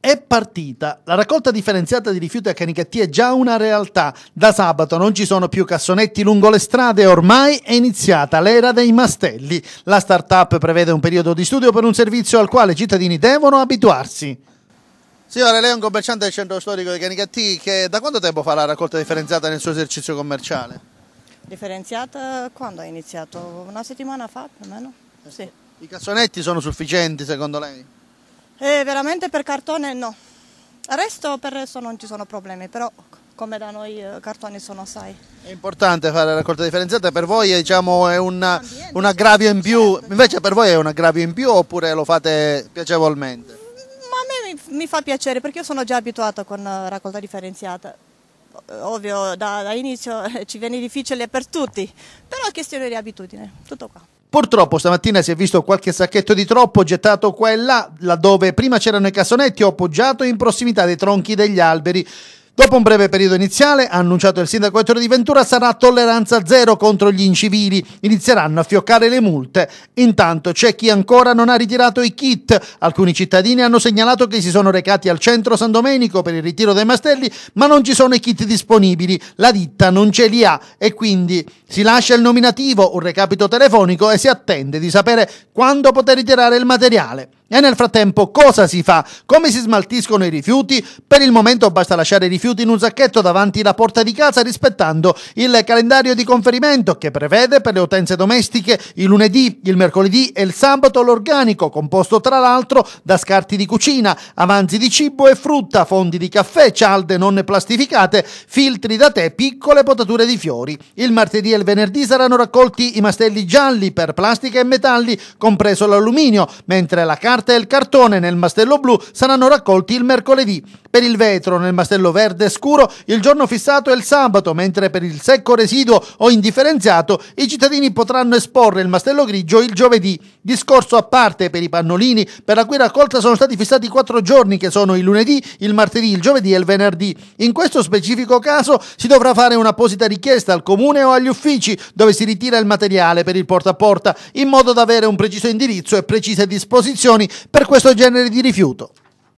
È partita. La raccolta differenziata di rifiuti a Canicattì è già una realtà. Da sabato non ci sono più cassonetti lungo le strade e ormai è iniziata l'era dei mastelli. La start-up prevede un periodo di studio per un servizio al quale i cittadini devono abituarsi. Signore, lei è un commerciante del centro storico di Canicattì che da quanto tempo fa la raccolta differenziata nel suo esercizio commerciale? Differenziata quando ha iniziato? Una settimana fa più o meno? Sì. I cassonetti sono sufficienti secondo lei? E eh, veramente per cartone no. Il resto per resto non ci sono problemi, però come da noi eh, cartoni sono sai. È importante fare la raccolta differenziata, per voi diciamo, è una, un aggravio in più, invece per voi è un aggravio in più oppure lo fate piacevolmente? Ma a me mi, mi fa piacere perché io sono già abituata con la eh, raccolta differenziata. Ovvio, da, da inizio ci viene difficile per tutti, però è questione di abitudine, tutto qua. Purtroppo stamattina si è visto qualche sacchetto di troppo gettato qua e là, laddove prima c'erano i cassonetti ho appoggiato in prossimità dei tronchi degli alberi. Dopo un breve periodo iniziale, ha annunciato il sindaco Ettore di Ventura, sarà tolleranza zero contro gli incivili. Inizieranno a fioccare le multe. Intanto c'è chi ancora non ha ritirato i kit. Alcuni cittadini hanno segnalato che si sono recati al centro San Domenico per il ritiro dei mastelli, ma non ci sono i kit disponibili. La ditta non ce li ha e quindi si lascia il nominativo, un recapito telefonico e si attende di sapere quando poter ritirare il materiale. E nel frattempo cosa si fa? Come si smaltiscono i rifiuti? Per il momento basta lasciare i rifiuti in un sacchetto davanti alla porta di casa rispettando il calendario di conferimento che prevede per le utenze domestiche il lunedì, il mercoledì e il sabato l'organico, composto tra l'altro da scarti di cucina, avanzi di cibo e frutta, fondi di caffè, cialde non plastificate, filtri da tè, piccole potature di fiori. Il martedì e il venerdì saranno raccolti i mastelli gialli per plastica e metalli, compreso l'alluminio, mentre la carta carta e il cartone nel mastello blu saranno raccolti il mercoledì. Per il vetro nel mastello verde scuro il giorno fissato è il sabato, mentre per il secco residuo o indifferenziato i cittadini potranno esporre il mastello grigio il giovedì. Discorso a parte per i pannolini, per la cui raccolta sono stati fissati quattro giorni che sono il lunedì, il martedì, il giovedì e il venerdì. In questo specifico caso si dovrà fare un'apposita richiesta al comune o agli uffici dove si ritira il materiale per il porta a porta in modo da avere un preciso indirizzo e precise disposizioni per questo genere di rifiuto.